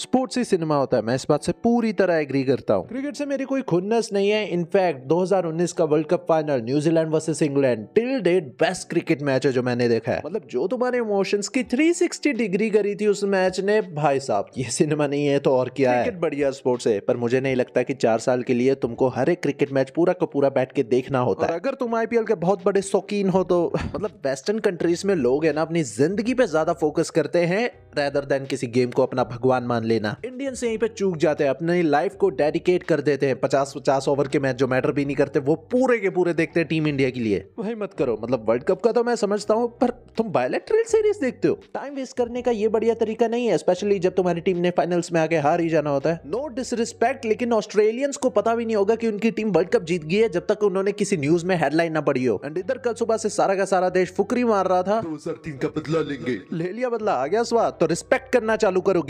sports ही cinema होता है मैं इस बात से पूरी तरह एग्री करता हूँ क्रिकेट से मेरी कोई खुन्नस नहीं है इनफैक्ट 2019 का world cup final New Zealand versus England till date best cricket match है जो मैंने देखा है मतलब जो तुम्हारे इमोशंस की 360 डिग्री करी थी उस मैच ने भाई साहब ये सिनेमा नहीं है तो और क्या है बढ़िया स्पोर्ट्स है पर मुझे नहीं लगता की चार साल के लिए तुमको हर एक क्रिकेट मैच पूरा का पूरा बैठ के देखना होता है अगर तुम आईपीएल के बहुत बड़े शौकीन हो तो मतलब वेस्टर्न कंट्रीज में लोग है ना अपनी जिंदगी पे ज्यादा फोकस करते हैं रेदर देन किसी गेम को अपना भगवान मान लेना से यहीं पे चूक जाते हैं अपनी लाइफ को डेडिकेट कर देते हैं पचास पचास ओवर के मैच जो मैटर भी नहीं करते वो पूरे के पूरे देखते हैं टीम इंडिया के लिए वही मत करो मतलब वर्ल्ड कप का तो मैं समझता हूँ पर तुम बायोलेट्रल सीरीज देखते हो टाइम वेस्ट करने का ये बढ़िया तरीका नहीं है स्पेशली जब तुम्हारी टीम ने फाइनल्स में आके हार ही जाना होता है नो डिसरिस्पेक्ट लेकिन ऑस्ट्रेलियंस को पता भी नहीं होगा कि उनकी टीम वर्ल्ड कप जीत गई है जब तक उन्होंने किसी न्यूज में हेडलाइन ना पड़ी हो एंड इधर कल सुबह से सारा का सारा देश फुकरी मार रहा था दो का बदला लेंगे ले लिया बदला आ गया स्वाद तो रिस्पेक्ट करना चालू करो